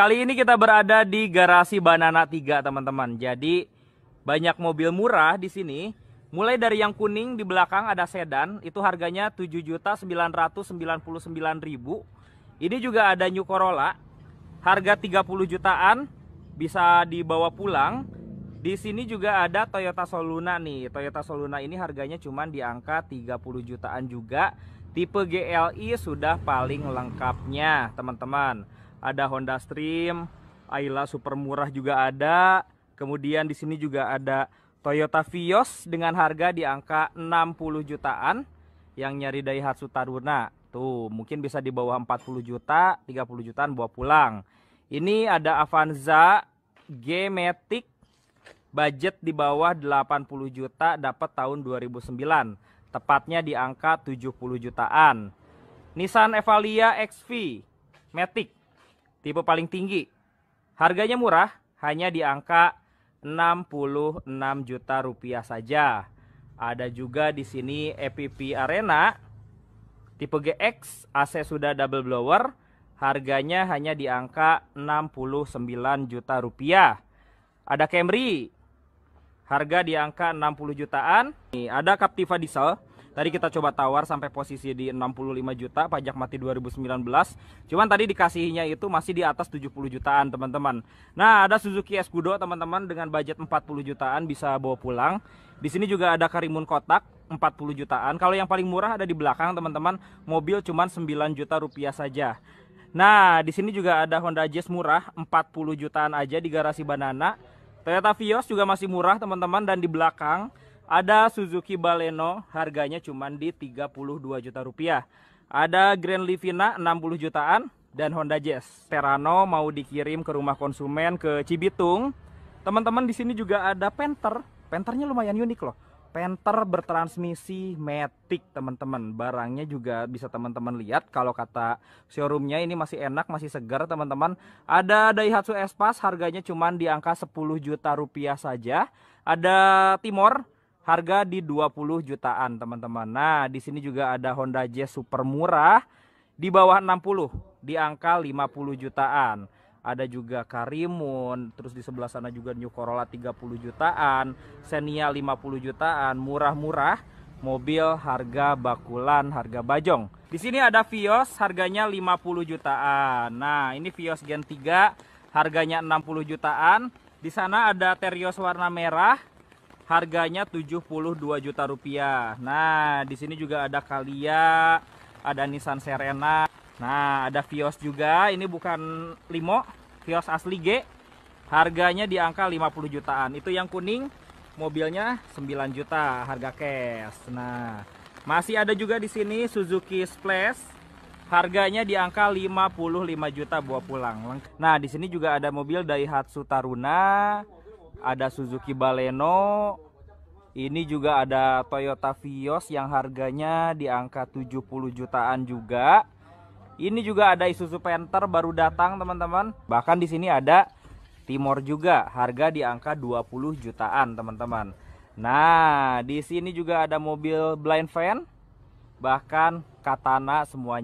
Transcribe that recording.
Kali ini kita berada di garasi Banana 3, teman-teman. Jadi banyak mobil murah di sini. Mulai dari yang kuning di belakang ada sedan, itu harganya 7.999.000. Ini juga ada New Corolla, harga 30 jutaan, bisa dibawa pulang. Di sini juga ada Toyota Soluna nih. Toyota Soluna ini harganya cuma di angka 30 jutaan juga. Tipe GLI sudah paling lengkapnya, teman-teman ada Honda Stream, Ayla super murah juga ada. Kemudian di sini juga ada Toyota Vios dengan harga di angka 60 jutaan yang nyari Daihatsu Taruna. Tuh, mungkin bisa di bawah 40 juta, 30 jutaan bawa pulang. Ini ada Avanza G Matic budget di bawah 80 juta dapat tahun 2009, tepatnya di angka 70 jutaan. Nissan Evalia XV Matic tipe paling tinggi. Harganya murah, hanya di angka 66 juta rupiah saja. Ada juga di sini EPP Arena tipe GX AC sudah double blower, harganya hanya di angka 69 juta rupiah. Ada Camry harga di angka 60 jutaan. Nih, ada Captiva diesel Tadi kita coba tawar sampai posisi di 65 juta pajak mati 2019. Cuman tadi dikasihnya itu masih di atas 70 jutaan, teman-teman. Nah, ada Suzuki Escudo, teman-teman dengan budget 40 jutaan bisa bawa pulang. Di sini juga ada Karimun Kotak 40 jutaan. Kalau yang paling murah ada di belakang, teman-teman. Mobil cuman 9 juta rupiah saja. Nah, di sini juga ada Honda Jazz murah 40 jutaan aja di garasi Banana. Toyota Vios juga masih murah, teman-teman dan di belakang ada Suzuki Baleno harganya cuma di 32 juta rupiah. Ada Grand Livina 60 jutaan dan Honda Jazz. Terano mau dikirim ke rumah konsumen ke Cibitung. Teman-teman di sini juga ada Panther. Panthernya lumayan unik loh. Panther bertransmisi matic teman-teman barangnya juga bisa teman-teman lihat kalau kata showroomnya ini masih enak masih segar teman-teman ada Daihatsu Espas harganya cuma di angka 10 juta rupiah saja ada Timor harga di 20 jutaan teman-teman. Nah, di sini juga ada Honda Jazz super murah di bawah 60, di angka 50 jutaan. Ada juga Karimun, terus di sebelah sana juga New Corolla 30 jutaan, Xenia 50 jutaan, murah-murah. Mobil harga bakulan, harga bajong. Di sini ada Vios, harganya 50 jutaan. Nah, ini Vios Gen 3, harganya 60 jutaan. Di sana ada Terios warna merah, Harganya 72 juta rupiah. Nah, di sini juga ada Kalia, ada Nissan Serena. Nah, ada Vios juga. Ini bukan Limo, Vios asli G. Harganya di angka 50 jutaan. Itu yang kuning, mobilnya 9 juta harga cash. Nah, masih ada juga di sini Suzuki Splash Harganya di angka 55 juta buah pulang. Nah, di sini juga ada mobil Daihatsu Taruna, ada Suzuki Baleno ini juga ada Toyota Vios yang harganya di angka 70 jutaan juga ini juga ada Isuzu Panther baru datang teman-teman bahkan di sini ada Timor juga harga di angka 20 jutaan teman-teman nah di sini juga ada mobil blind fan bahkan Katana semuanya